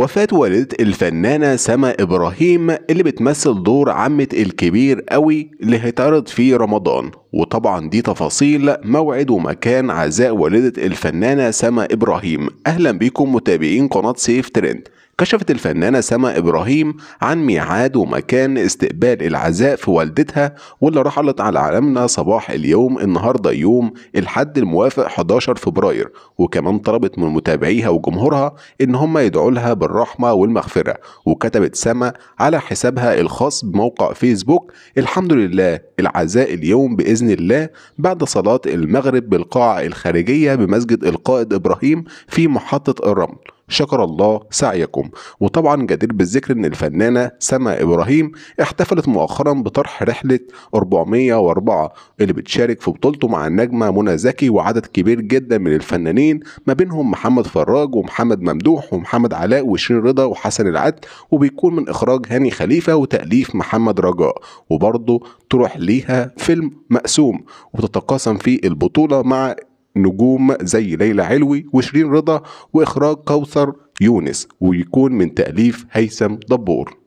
وفاة والدة الفنانة سما إبراهيم اللي بتمثل دور عمة الكبير قوي اللي هيتعرض في رمضان وطبعا دي تفاصيل موعد ومكان عزاء والدة الفنانة سما إبراهيم أهلا بيكم متابعين قناة سيف ترند كشفت الفنانة سما إبراهيم عن ميعاد ومكان استقبال العزاء في والدتها واللي رحلت على عالمنا صباح اليوم النهاردة يوم الحد الموافق 11 فبراير وكمان طلبت من متابعيها وجمهورها إن هم يدعوا لها بالرحمة والمغفرة وكتبت سما على حسابها الخاص بموقع فيسبوك الحمد لله العزاء اليوم بإذن الله بعد صلاة المغرب بالقاعة الخارجية بمسجد القائد إبراهيم في محطة الرمل شكر الله سعيكم وطبعا جدير بالذكر ان الفنانة سما ابراهيم احتفلت مؤخرا بطرح رحلة 404 اللي بتشارك في بطولته مع النجمة منى زكي وعدد كبير جدا من الفنانين ما بينهم محمد فراج ومحمد ممدوح ومحمد علاء وشيرين رضا وحسن العدل وبيكون من اخراج هاني خليفة وتأليف محمد رجاء وبرضه تروح ليها فيلم مقسوم وتتقاسم فيه البطولة مع نجوم زي ليلى علوي وشيرين رضا واخراج كوثر يونس ويكون من تاليف هيثم دبور